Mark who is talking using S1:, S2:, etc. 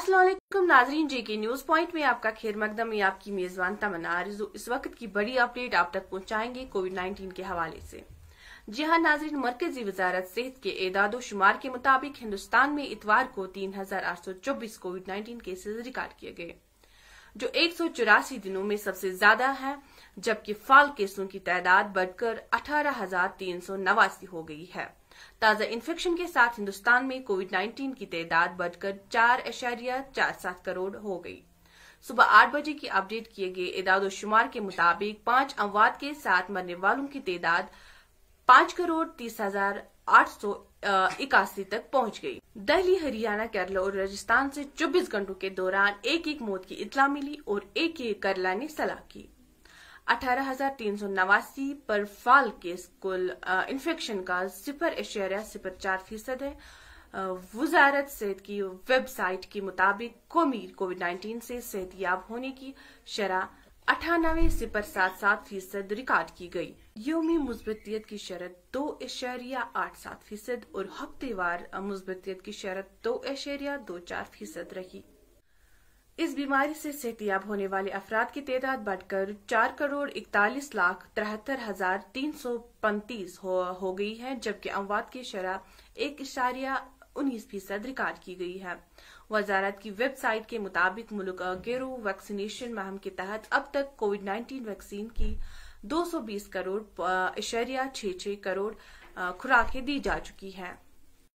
S1: असलम नाजरीन जेके news point में आपका खेर मकदम या आपकी मेजबान तमन्ना आरजू इस वक्त की बड़ी अपडेट आप तक पहुंचाएंगे कोविड 19 के हवाले से जी हाँ नाजरीन मरकजी वजारत सेहत के एदाद शुमार के मुताबिक हिंदुस्तान में इतवार को तीन हजार आठ सौ चौबीस कोविड नाइन्टीन केसेज रिकॉर्ड किए गए जो एक सौ चौरासी दिनों में सबसे ज्यादा है जबकि फाल केसों की तादाद बढ़कर अठारह हजार तीन सौ नवासी हो गई है ताजा इन्फेक्शन के साथ हिंदुस्तान में कोविड 19 की तादाद बढ़कर चार अशारिया चार सात करोड़ हो गई सुबह आठ बजे की अपडेट किए गए इदादोशुमार के मुताबिक पांच अमवात के साथ मरने वालों की तादाद पांच करोड़ तीस हजार आठ सौ इक्यासी तक पहुंच गई दिल्ली हरियाणा केरला और राजस्थान से 24 घंटों के दौरान एक एक मौत की इतला मिली और एक एक करला ने सलाह की अठारह पर फाल केस कुल इन्फेक्शन का सिपर एशरिया सिपर चार फीसद है वजारत सेहत की वेबसाइट के मुताबिक कौमी कोविड 19 से सेहतियाब होने की शरह अठानवे सिपर सात सात फीसद रिकॉर्ड की गई योमी मुस्बतियत की शरत दो एशारिया आठ सात फीसद और हफ्तेवार मुस्बतियत की शरत दो एशरिया दो चार फीसद रही इस बीमारी से सेहतियाब होने वाले अफराद की तादाद बढ़कर चार करोड़ इकतालीस लाख तिहत्तर हजार तीन सौ पैंतीस हो, हो गई है जबकि अमवात की शरह एक इशारिया उन्नीस फीसद रिकॉर्ड की गई है वजारत की वेबसाइट के मुताबिक मुल्क गेरो वैक्सीनेशन मुहिम के तहत अब तक कोविड 19 वैक्सीन की 220 करोड़ इशरिया छः करोड़ खुराकें दी जा चुकी हैं